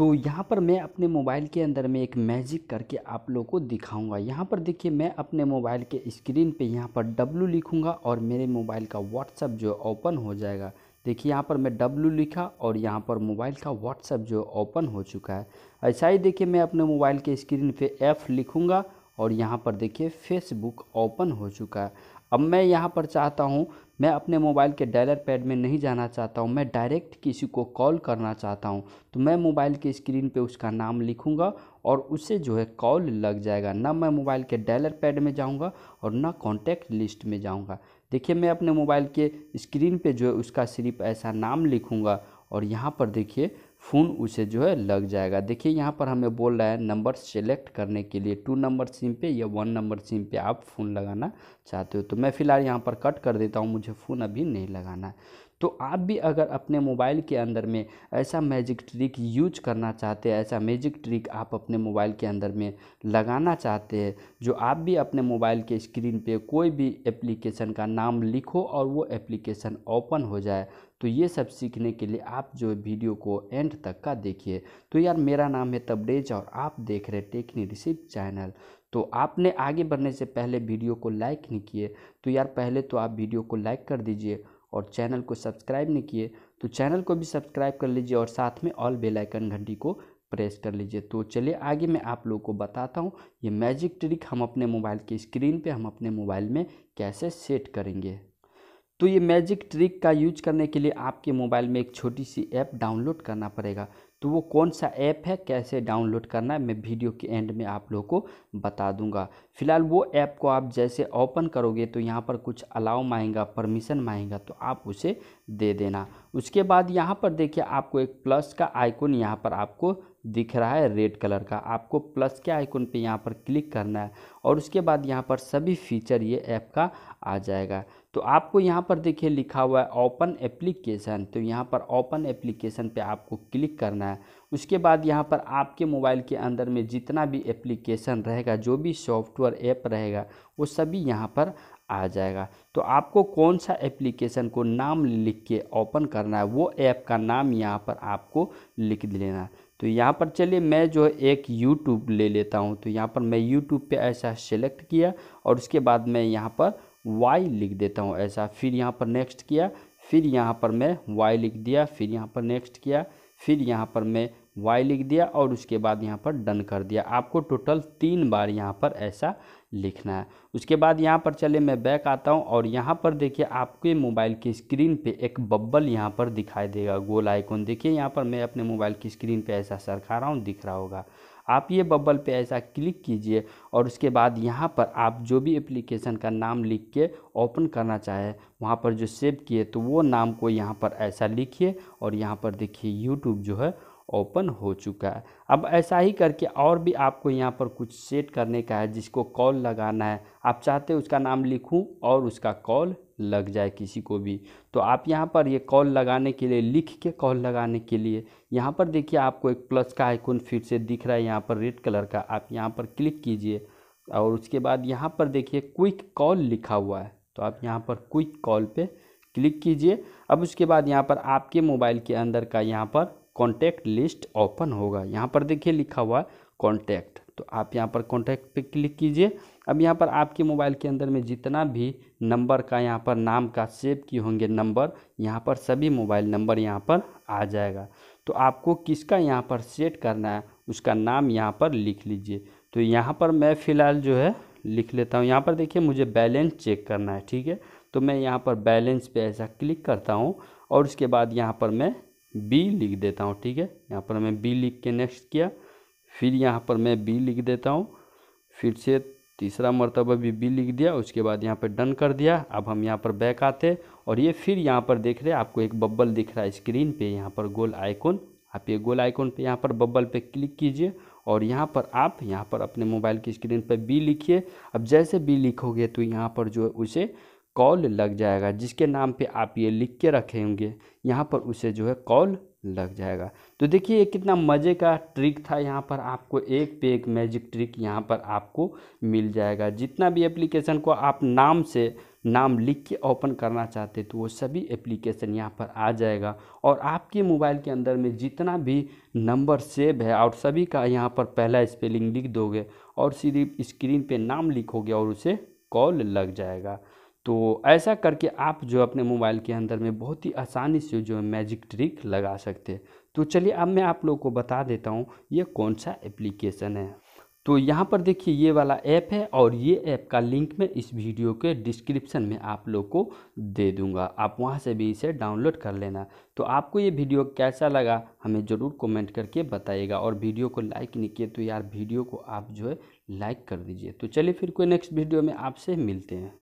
तो यहाँ पर मैं अपने मोबाइल के अंदर में एक मैजिक करके आप लोगों को दिखाऊंगा यहाँ पर देखिए मैं अपने मोबाइल के स्क्रीन पे यहाँ पर डब्लू लिखूँगा और मेरे मोबाइल का व्हाट्सअप जो ओपन हो जाएगा देखिए यहाँ पर मैं डब्लू लिखा और यहाँ पर मोबाइल का व्हाट्सअप जो ओपन हो चुका है ऐसा ही देखिए मैं अपने मोबाइल के स्क्रीन पर एफ़ लिखूँगा और यहाँ पर देखिए फेसबुक ओपन हो चुका है अब मैं यहाँ पर चाहता हूँ मैं अपने मोबाइल के डायलर पैड में नहीं जाना चाहता हूँ मैं डायरेक्ट किसी को कॉल करना चाहता हूँ तो मैं मोबाइल के स्क्रीन पे उसका नाम लिखूँगा और उसे जो है कॉल लग जाएगा ना मैं मोबाइल के डायलर पैड में जाऊँगा और ना कॉन्टैक्ट लिस्ट में जाऊँगा देखिए मैं अपने मोबाइल के स्क्रीन पर जो है उसका सिर्फ ऐसा नाम लिखूँगा और यहाँ पर देखिए फ़ोन उसे जो है लग जाएगा देखिए यहाँ पर हमें बोल रहा है नंबर सेलेक्ट करने के लिए टू नंबर सिम पे या वन नंबर सिम पे आप फ़ोन लगाना चाहते हो तो मैं फ़िलहाल यहाँ पर कट कर देता हूँ मुझे फ़ोन अभी नहीं लगाना है तो आप भी अगर अपने मोबाइल के अंदर में ऐसा मैजिक ट्रिक यूज करना चाहते हैं ऐसा मैजिक ट्रिक आप अपने मोबाइल के अंदर में लगाना चाहते हैं जो आप भी अपने मोबाइल के स्क्रीन पे कोई भी एप्लीकेशन का नाम लिखो और वो एप्लीकेशन ओपन हो जाए तो ये सब सीखने के लिए आप जो वीडियो को एंड एंड तक का देखिए तो यार मेरा नाम है तबडेज और आप देख रहे टेक्नी रिसिप चैनल तो आपने आगे बढ़ने से पहले वीडियो को लाइक नहीं किए तो यार पहले तो आप वीडियो को लाइक कर दीजिए और चैनल को सब्सक्राइब नहीं किए तो चैनल को भी सब्सक्राइब कर लीजिए और साथ में ऑल बेलाइकन घंटी को प्रेस कर लीजिए तो चलिए आगे मैं आप लोगों को बताता हूँ ये मैजिक ट्रिक हम अपने मोबाइल की स्क्रीन पे हम अपने मोबाइल में कैसे सेट करेंगे तो ये मैजिक ट्रिक का यूज करने के लिए आपके मोबाइल में एक छोटी सी ऐप डाउनलोड करना पड़ेगा तो वो कौन सा ऐप है कैसे डाउनलोड करना है मैं वीडियो के एंड में आप लोगों को बता दूंगा फिलहाल वो ऐप को आप जैसे ओपन करोगे तो यहाँ पर कुछ अलाउ मांगेगा परमिशन मांगेगा तो आप उसे दे देना उसके बाद यहाँ पर देखिए आपको एक प्लस का आइकन यहाँ पर आपको दिख रहा है रेड कलर का आपको प्लस के आइकन पे यहाँ पर क्लिक करना है और उसके बाद यहाँ पर सभी फीचर ये ऐप का आ जाएगा तो आपको यहाँ पर देखिए लिखा हुआ है ओपन एप्लीकेशन तो यहाँ पर ओपन एप्लीकेशन पे आपको क्लिक करना है उसके बाद यहाँ पर आपके मोबाइल के अंदर में जितना भी एप्लीकेशन रहेगा जो भी सॉफ्टवेयर ऐप रहेगा वो सभी यहाँ पर आ जाएगा तो आपको कौन सा एप्लीकेशन को नाम लिख के ओपन करना है वो ऐप का नाम यहाँ पर आपको लिख लेना तो यहाँ पर चलिए मैं जो है एक यूट्यूब ले लेता हूँ तो यहाँ पर मैं यूट्यूब पे ऐसा सेलेक्ट किया और उसके बाद मैं यहाँ पर वाई लिख देता हूँ ऐसा फिर यहाँ पर नेक्स्ट किया फिर यहाँ पर मैं वाई लिख दिया फिर यहाँ पर नेक्स्ट किया फिर यहाँ पर मैं वाई लिख दिया और उसके बाद यहाँ पर डन कर दिया आपको टोटल तीन बार यहाँ पर ऐसा लिखना है उसके बाद यहाँ पर चले मैं बैक आता हूँ और यहाँ पर देखिए आपके मोबाइल की स्क्रीन पे एक बब्बल यहाँ पर दिखाई देगा गोल आइकॉन देखिए यहाँ पर मैं अपने मोबाइल की स्क्रीन पे ऐसा सरखा रहा हूँ दिख रहा होगा आप ये बबल पे ऐसा क्लिक कीजिए और उसके बाद यहाँ पर आप जो भी एप्लीकेशन का नाम लिख के ओपन करना चाहे वहाँ पर जो सेव किए तो वो नाम को यहाँ पर ऐसा लिखिए और यहाँ पर देखिए यूट्यूब जो है ओपन हो चुका है अब ऐसा ही करके और भी आपको यहाँ पर कुछ सेट करने का है जिसको कॉल लगाना है आप चाहते हैं उसका नाम लिखूँ और उसका कॉल लग जाए किसी को भी तो आप यहाँ पर ये कॉल लगाने के लिए लिख के कॉल लगाने के लिए यहाँ पर देखिए आपको एक प्लस का आइकन फिर से दिख रहा है यहाँ पर रेड कलर का आप यहाँ पर क्लिक कीजिए और उसके बाद यहाँ पर देखिए क्विक कॉल लिखा हुआ है तो आप यहाँ पर क्विक कॉल पर क्लिक कीजिए अब उसके बाद यहाँ पर आपके मोबाइल के अंदर का यहाँ पर कॉन्टैक्ट लिस्ट ओपन होगा यहाँ पर देखिए लिखा हुआ कॉन्टैक्ट तो आप यहाँ पर कॉन्टैक्ट पे क्लिक कीजिए अब यहाँ पर आपके मोबाइल के अंदर में जितना भी नंबर का यहाँ पर नाम का सेव किए होंगे नंबर यहाँ पर सभी मोबाइल नंबर यहाँ पर आ जाएगा तो आपको किसका यहाँ पर सेट करना है उसका नाम यहाँ पर लिख लीजिए तो यहाँ पर मैं फ़िलहाल जो है लिख लेता हूँ यहाँ पर देखिए मुझे बैलेंस चेक करना है ठीक है तो मैं यहाँ पर बैलेंस पे ऐसा क्लिक करता हूँ और उसके बाद यहाँ पर मैं बी लिख देता हूँ ठीक है यहाँ पर मैं बी लिख के नेक्स्ट किया फिर यहाँ पर मैं बी लिख देता हूँ फिर से तीसरा मरतबा भी बी लिख दिया उसके बाद यहाँ पर डन कर दिया अब हम यहाँ पर बैक आते और ये फिर यहाँ पर देख रहे आपको एक बब्बल दिख रहा है स्क्रीन पर यहाँ पर गोल आइकॉन आप ये गोल आइकॉन पे यहाँ पर बब्बल पे क्लिक कीजिए और यहाँ पर आप यहाँ पर अपने मोबाइल की स्क्रीन पर बी लिखिए अब जैसे बी लिखोगे तो यहाँ पर जो है उसे कॉल लग जाएगा जिसके नाम पे आप ये लिख के रखे होंगे यहाँ पर उसे जो है कॉल लग जाएगा तो देखिए ये कितना मज़े का ट्रिक था यहाँ पर आपको एक पे एक मैजिक ट्रिक यहाँ पर आपको मिल जाएगा जितना भी एप्लीकेशन को आप नाम से नाम लिख के ओपन करना चाहते तो वो सभी एप्लीकेशन यहाँ पर आ जाएगा और आपके मोबाइल के अंदर में जितना भी नंबर सेव है और सभी का यहाँ पर पहला स्पेलिंग लिख दोगे और सीधी स्क्रीन पे नाम लिखोगे और उसे कॉल लग जाएगा तो ऐसा करके आप जो अपने मोबाइल के अंदर में बहुत ही आसानी से जो है मैजिक ट्रिक लगा सकते हैं तो चलिए अब मैं आप लोग को बता देता हूँ ये कौन सा एप्लीकेशन है तो यहाँ पर देखिए ये वाला ऐप है और ये ऐप का लिंक मैं इस वीडियो के डिस्क्रिप्शन में आप लोग को दे दूँगा आप वहाँ से भी इसे डाउनलोड कर लेना तो आपको ये वीडियो कैसा लगा हमें ज़रूर कमेंट करके बताइएगा और वीडियो को लाइक नहीं किए तो यार वीडियो को आप जो है लाइक कर दीजिए तो चलिए फिर कोई नेक्स्ट वीडियो में आपसे मिलते हैं